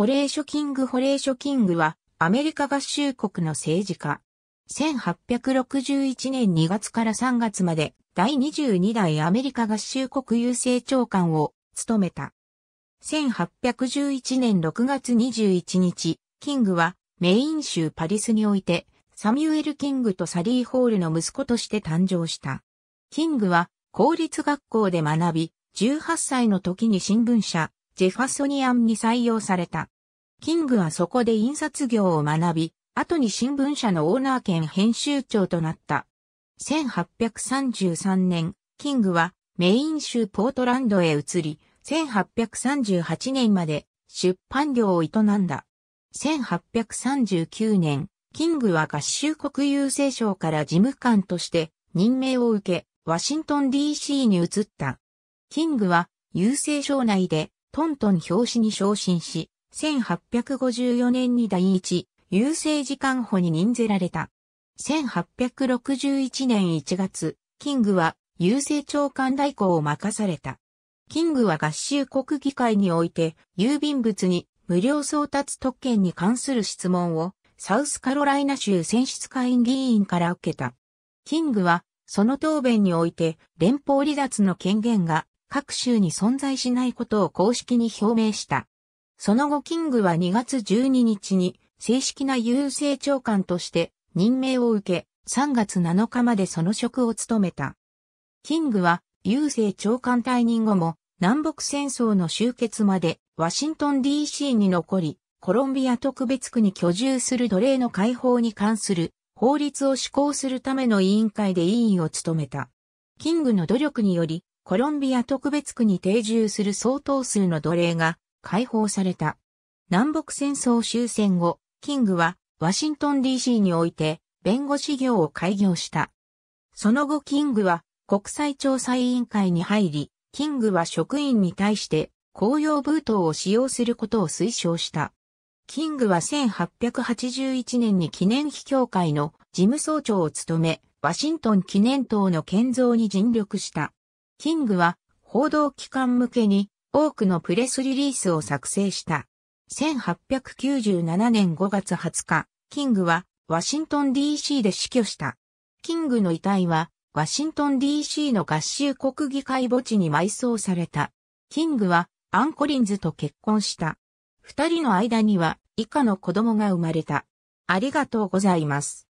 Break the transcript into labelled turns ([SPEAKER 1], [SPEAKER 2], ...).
[SPEAKER 1] ホレーショ・キング・ホレーショ・キングは、アメリカ合衆国の政治家。1861年2月から3月まで、第22代アメリカ合衆国郵政長官を務めた。1811年6月21日、キングは、メイン州パリスにおいて、サミュエル・キングとサリー・ホールの息子として誕生した。キングは、公立学校で学び、18歳の時に新聞社、ジェファソニアンに採用された。キングはそこで印刷業を学び、後に新聞社のオーナー兼編集長となった。1833年、キングはメイン州ポートランドへ移り、1838年まで出版業を営んだ。1839年、キングは合衆国郵政省から事務官として任命を受け、ワシントン DC に移った。キングは郵政省内でトントン表紙に昇進し、1854年に第一、郵政時間補に任ぜられた。1861年1月、キングは郵政長官代行を任された。キングは合衆国議会において、郵便物に無料送達特権に関する質問を、サウスカロライナ州選出会員議員から受けた。キングは、その答弁において、連邦離脱の権限が各州に存在しないことを公式に表明した。その後キングは2月12日に正式な郵政長官として任命を受け、3月7日までその職を務めた。キングは郵政長官退任後も南北戦争の終結までワシントン DC に残り、コロンビア特別区に居住する奴隷の解放に関する法律を施行するための委員会で委員を務めた。キングの努力により、コロンビア特別区に定住する相当数の奴隷が解放された。南北戦争終戦後、キングはワシントン DC において弁護士業を開業した。その後キングは国際調査委員会に入り、キングは職員に対して公用ブートを使用することを推奨した。キングは1881年に記念碑協会の事務総長を務め、ワシントン記念塔の建造に尽力した。キングは報道機関向けに多くのプレスリリースを作成した。1897年5月20日、キングはワシントン DC で死去した。キングの遺体はワシントン DC の合衆国議会墓地に埋葬された。キングはアンコリンズと結婚した。二人の間には以下の子供が生まれた。ありがとうございます。